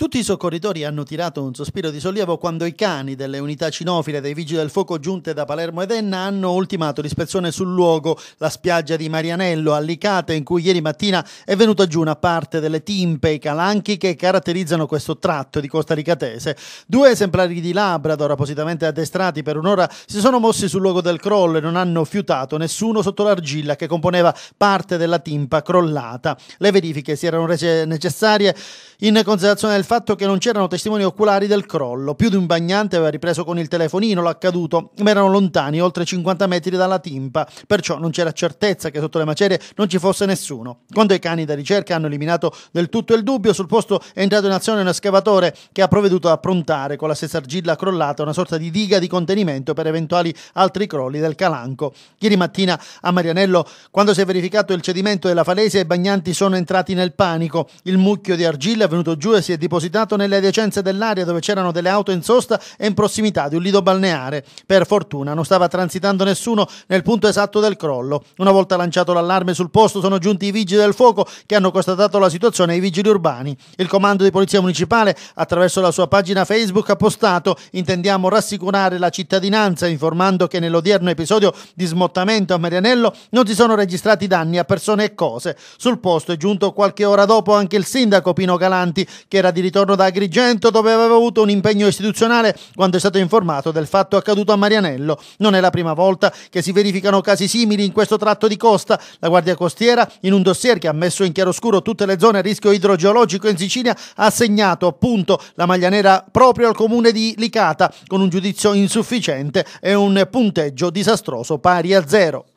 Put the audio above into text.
Tutti i soccorritori hanno tirato un sospiro di sollievo quando i cani delle unità cinofile dei Vigili del Fuoco giunte da Palermo ed Enna hanno ultimato l'ispezione sul luogo, la spiaggia di Marianello, Allicate, in cui ieri mattina è venuta giù una parte delle timpe e calanchi che caratterizzano questo tratto di Costa Ricatese. Due esemplari di Labrador, appositamente addestrati per un'ora, si sono mossi sul luogo del crollo e non hanno fiutato nessuno sotto l'argilla che componeva parte della timpa crollata. Le verifiche si erano rese necessarie in considerazione del fatto che non c'erano testimoni oculari del crollo. Più di un bagnante aveva ripreso con il telefonino l'accaduto, ma erano lontani oltre 50 metri dalla timpa, perciò non c'era certezza che sotto le macerie non ci fosse nessuno. Quando i cani da ricerca hanno eliminato del tutto il dubbio, sul posto è entrato in azione un escavatore che ha provveduto ad approntare con la stessa argilla crollata una sorta di diga di contenimento per eventuali altri crolli del calanco. Ieri mattina a Marianello, quando si è verificato il cedimento della falesia, i bagnanti sono entrati nel panico. Il mucchio di argilla è venuto giù e si è depositato depositato nelle adiacenze dell'area dove c'erano delle auto in sosta e in prossimità di un lido balneare. Per fortuna non stava transitando nessuno nel punto esatto del crollo. Una volta lanciato l'allarme sul posto sono giunti i vigili del fuoco che hanno constatato la situazione ai vigili urbani. Il comando di polizia municipale attraverso la sua pagina Facebook ha postato intendiamo rassicurare la cittadinanza informando che nell'odierno episodio di smottamento a Marianello non si sono registrati danni a persone e cose. Sul posto è giunto qualche ora dopo anche il sindaco Pino Galanti che era di di ritorno da Agrigento dove aveva avuto un impegno istituzionale quando è stato informato del fatto accaduto a Marianello. Non è la prima volta che si verificano casi simili in questo tratto di costa. La Guardia Costiera, in un dossier che ha messo in chiaroscuro tutte le zone a rischio idrogeologico in Sicilia, ha assegnato appunto la maglia nera proprio al comune di Licata con un giudizio insufficiente e un punteggio disastroso pari a zero.